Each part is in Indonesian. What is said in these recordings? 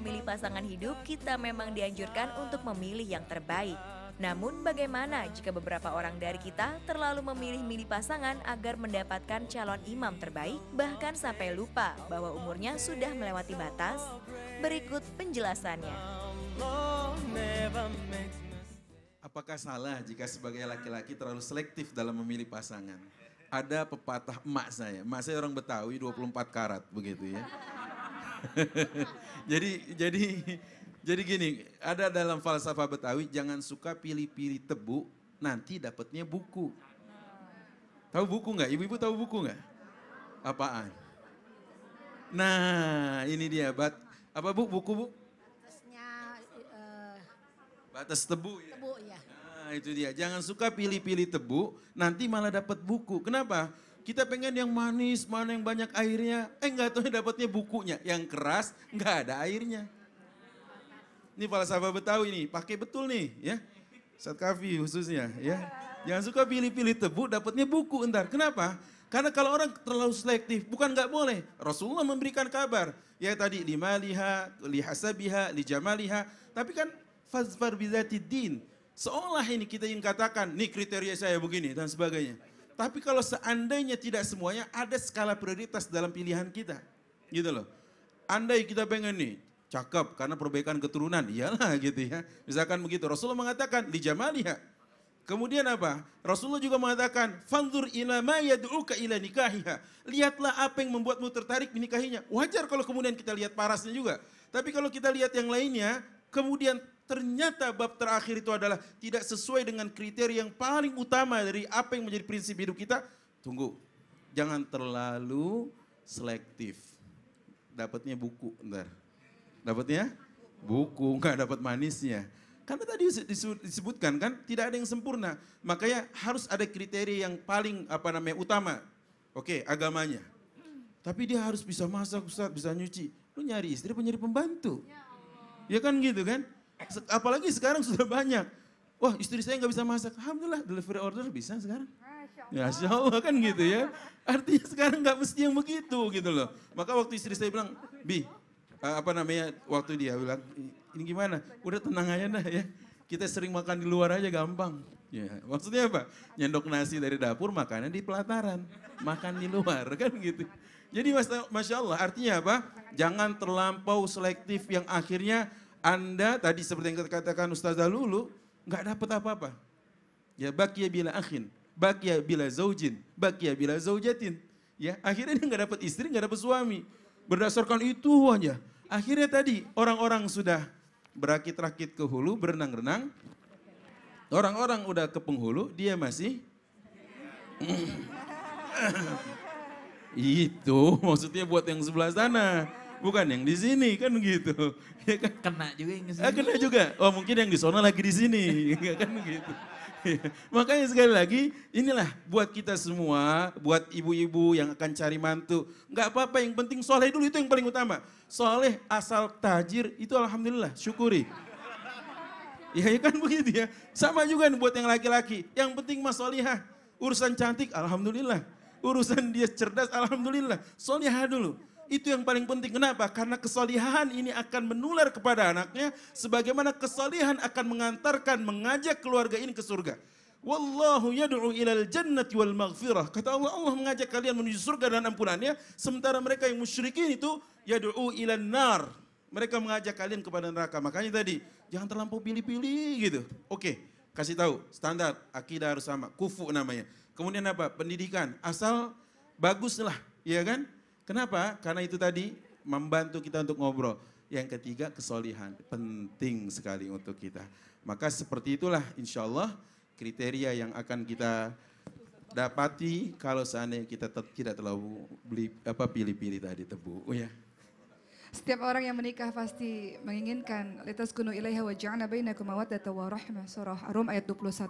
memilih pasangan hidup, kita memang dianjurkan untuk memilih yang terbaik. Namun bagaimana jika beberapa orang dari kita terlalu memilih-milih pasangan agar mendapatkan calon imam terbaik, bahkan sampai lupa bahwa umurnya sudah melewati batas? Berikut penjelasannya. Apakah salah jika sebagai laki-laki terlalu selektif dalam memilih pasangan? Ada pepatah emak saya, emak saya orang Betawi 24 karat begitu ya jadi jadi jadi gini, ada dalam falsafah Betawi jangan suka pilih-pilih tebu, nanti dapatnya buku. Tahu buku nggak? Ibu-ibu tahu buku nggak? Apaan? Nah, ini dia bat apa bu buku bu? Batasnya uh, batas tebu ya. Tebu ya. Nah, itu dia. Jangan suka pilih-pilih tebu, nanti malah dapat buku. Kenapa? Kita pengen yang manis, mana yang banyak airnya. Eh nggak tahu dapatnya bukunya. Yang keras nggak ada airnya. Ini falsafah Betawi nih, pakai betul nih ya. Saat kafi khususnya ya. Jangan suka pilih-pilih tebu, dapatnya buku ntar. Kenapa? Karena kalau orang terlalu selektif, bukan nggak boleh. Rasulullah memberikan kabar. Ya tadi, di lima liha, lihasabiha, lijamaliha. Tapi kan fazfar bizatid din. Seolah ini kita ingin katakan, nih kriteria saya begini dan sebagainya. Tapi kalau seandainya tidak semuanya, ada skala prioritas dalam pilihan kita. Gitu loh. Andai kita pengen nih, cakep karena perbaikan keturunan. Iyalah gitu ya. Misalkan begitu. Rasulullah mengatakan, di jamaliha. Kemudian apa? Rasulullah juga mengatakan, "Fanzur ila ma yad'uka ila nikahiha." Lihatlah apa yang membuatmu tertarik menikahinya. Wajar kalau kemudian kita lihat parasnya juga. Tapi kalau kita lihat yang lainnya, kemudian ternyata bab terakhir itu adalah tidak sesuai dengan kriteria yang paling utama dari apa yang menjadi prinsip hidup kita, tunggu. Jangan terlalu selektif. Dapatnya buku, ntar. Dapatnya buku, nggak dapat manisnya. Karena tadi disebutkan kan tidak ada yang sempurna. Makanya harus ada kriteria yang paling apa namanya utama. Oke, agamanya. Tapi dia harus bisa masak, bisa nyuci. Lu nyari istri, nyari pembantu. Ya, ya kan gitu kan? Apalagi sekarang sudah banyak. Wah istri saya nggak bisa masak. Alhamdulillah delivery order bisa sekarang. Ya Masya Allah kan gitu ya. Artinya sekarang nggak mesti yang begitu gitu loh. Maka waktu istri saya bilang, Bi, apa namanya waktu dia bilang, ini gimana? Udah tenang aja dah ya. Kita sering makan di luar aja gampang. Ya, maksudnya apa? Nyendok nasi dari dapur, makannya di pelataran. Makan di luar, kan gitu. Jadi Masya Allah, artinya apa? Jangan terlampau selektif yang akhirnya anda tadi seperti yang katakan Ustazah Lulu, nggak dapat apa-apa. Ya bakia bila akhin, bakia bila zaujin, bakia bila zaujatin. Ya, akhirnya dia nggak dapat istri, nggak dapat suami. Berdasarkan itu hanya. Akhirnya tadi orang-orang sudah berakit-rakit ke hulu, berenang-renang. Orang-orang udah ke penghulu, dia masih itu maksudnya buat yang sebelah sana bukan yang di sini kan gitu. Ya kan? Kena juga yang di eh, sini. Eh, kena juga. Oh mungkin yang di sana lagi di sini, ya kan gitu. Ya. Makanya sekali lagi, inilah buat kita semua, buat ibu-ibu yang akan cari mantu. Enggak apa-apa, yang penting soleh dulu itu yang paling utama. Soleh asal tajir itu alhamdulillah, syukuri. Ya, ya kan begitu ya. Sama juga nih buat yang laki-laki. Yang penting mas solihah. Urusan cantik, alhamdulillah. Urusan dia cerdas, alhamdulillah. Solihah dulu. Itu yang paling penting. Kenapa? Karena kesolihan ini akan menular kepada anaknya. Sebagaimana kesolihan akan mengantarkan, mengajak keluarga ini ke surga. Wallahu yadu'u ilal jannati wal maghfirah. Kata Allah, Allah mengajak kalian menuju surga dan ampunannya. Sementara mereka yang musyrikin itu yadu'u ilal nar. Mereka mengajak kalian kepada neraka. Makanya tadi, jangan terlampau pilih-pilih gitu. Oke, kasih tahu. Standar, akidah harus sama. Kufu namanya. Kemudian apa? Pendidikan. Asal baguslah, ya kan? Kenapa? Karena itu tadi membantu kita untuk ngobrol. Yang ketiga kesolihan, penting sekali untuk kita. Maka seperti itulah insya Allah kriteria yang akan kita dapati kalau seandainya kita tidak terlalu beli, apa pilih-pilih tadi tebu. Oh ya. Setiap orang yang menikah pasti menginginkan letas kunu ilaiha wa ja'na bainakum mawaddata wa rahmah surah Ar-Rum ayat 21.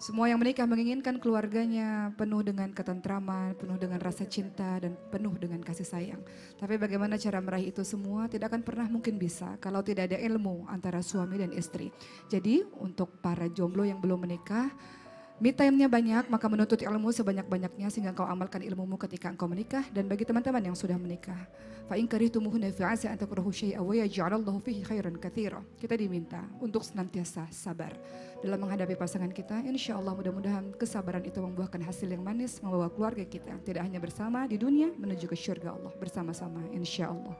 Semua yang menikah menginginkan keluarganya penuh dengan ketentraman, penuh dengan rasa cinta, dan penuh dengan kasih sayang. Tapi bagaimana cara meraih itu semua tidak akan pernah mungkin bisa kalau tidak ada ilmu antara suami dan istri. Jadi untuk para jomblo yang belum menikah, Me time-nya banyak, maka menuntut ilmu sebanyak-banyaknya sehingga engkau amalkan ilmumu ketika engkau menikah dan bagi teman-teman yang sudah menikah. Fa in karihtumuhunna fa asa an takrahu syai'an wa yaj'alallahu fihi khairan katsira. Kita diminta untuk senantiasa sabar dalam menghadapi pasangan kita. insyaallah mudah-mudahan kesabaran itu membuahkan hasil yang manis membawa keluarga kita tidak hanya bersama di dunia menuju ke syurga Allah bersama-sama insyaallah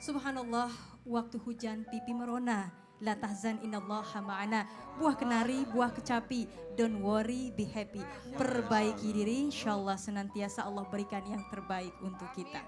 Subhanallah, waktu hujan pipi merona La tahzan innallaha ma'ana. Buah kenari, buah kecapi. Don't worry, be happy. Perbaiki diri, insyaallah senantiasa Allah berikan yang terbaik untuk kita.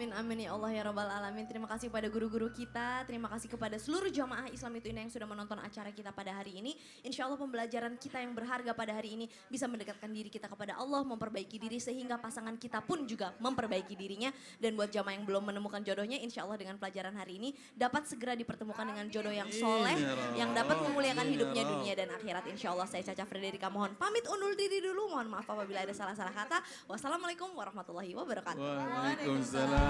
Amin, amin ya Allah ya Rabbal Alamin. Terima kasih kepada guru-guru kita, terima kasih kepada seluruh jamaah Islam itu yang sudah menonton acara kita pada hari ini. Insya Allah pembelajaran kita yang berharga pada hari ini bisa mendekatkan diri kita kepada Allah, memperbaiki diri sehingga pasangan kita pun juga memperbaiki dirinya. Dan buat jamaah yang belum menemukan jodohnya, insya Allah dengan pelajaran hari ini dapat segera dipertemukan dengan jodoh yang soleh, ya yang dapat memuliakan ya hidupnya dunia dan akhirat. Insya Allah saya Caca Frederika mohon pamit undur diri dulu, mohon maaf apabila ada salah-salah kata. Wassalamualaikum warahmatullahi wabarakatuh. Waalaikumsalam.